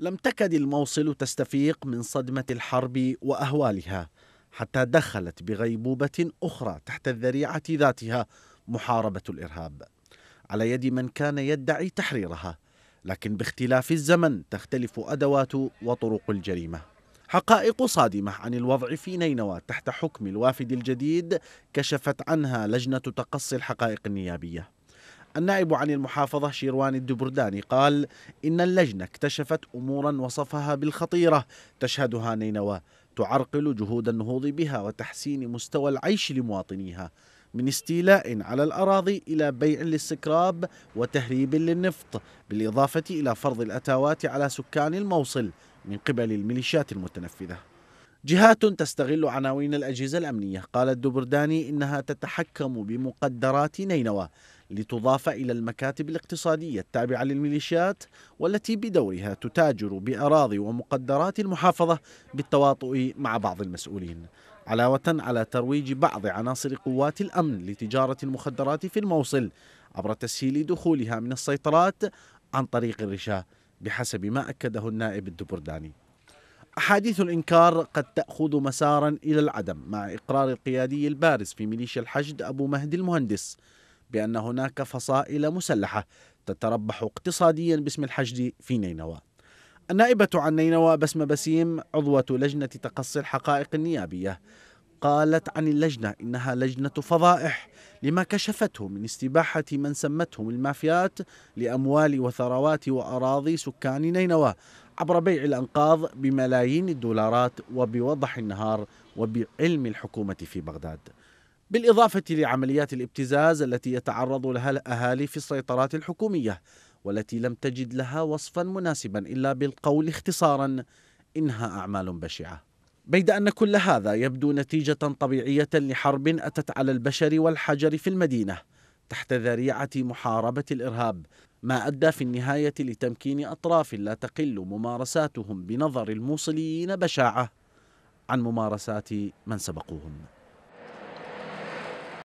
لم تكد الموصل تستفيق من صدمة الحرب وأهوالها حتى دخلت بغيبوبة أخرى تحت الذريعة ذاتها محاربة الإرهاب على يد من كان يدعي تحريرها لكن باختلاف الزمن تختلف أدوات وطرق الجريمة حقائق صادمة عن الوضع في نينوى تحت حكم الوافد الجديد كشفت عنها لجنة تقصي الحقائق النيابية النائب عن المحافظة شيروان الدبرداني قال إن اللجنة اكتشفت أمورا وصفها بالخطيرة تشهدها نينوى تعرقل جهود النهوض بها وتحسين مستوى العيش لمواطنيها من استيلاء على الأراضي إلى بيع للسكراب وتهريب للنفط بالإضافة إلى فرض الأتاوات على سكان الموصل من قبل الميليشيات المتنفذة جهات تستغل عناوين الأجهزة الأمنية قال الدبرداني إنها تتحكم بمقدرات نينوى لتضاف إلى المكاتب الاقتصادية التابعة للميليشيات والتي بدورها تتاجر بأراضي ومقدرات المحافظة بالتواطؤ مع بعض المسؤولين علاوة على ترويج بعض عناصر قوات الأمن لتجارة المخدرات في الموصل عبر تسهيل دخولها من السيطرات عن طريق الرشا بحسب ما أكده النائب الدبرداني أحاديث الإنكار قد تأخذ مسارا إلى العدم مع إقرار القيادي البارز في ميليشيا الحشد أبو مهدي المهندس بأن هناك فصائل مسلحة تتربح اقتصاديا باسم الحشد في نينوى النائبة عن نينوى بسمة بسيم عضوة لجنة تقصي الحقائق النيابية قالت عن اللجنة إنها لجنة فضائح لما كشفته من استباحة من سمتهم المافيات لأموال وثروات وأراضي سكان نينوى عبر بيع الأنقاض بملايين الدولارات وبوضح النهار وبعلم الحكومة في بغداد بالإضافة لعمليات الابتزاز التي يتعرض لها الأهالي في السيطرات الحكومية والتي لم تجد لها وصفا مناسبا إلا بالقول اختصارا إنها أعمال بشعة بيد أن كل هذا يبدو نتيجة طبيعية لحرب أتت على البشر والحجر في المدينة تحت ذريعة محاربة الإرهاب ما أدى في النهاية لتمكين أطراف لا تقل ممارساتهم بنظر الموصليين بشاعة عن ممارسات من سبقوهم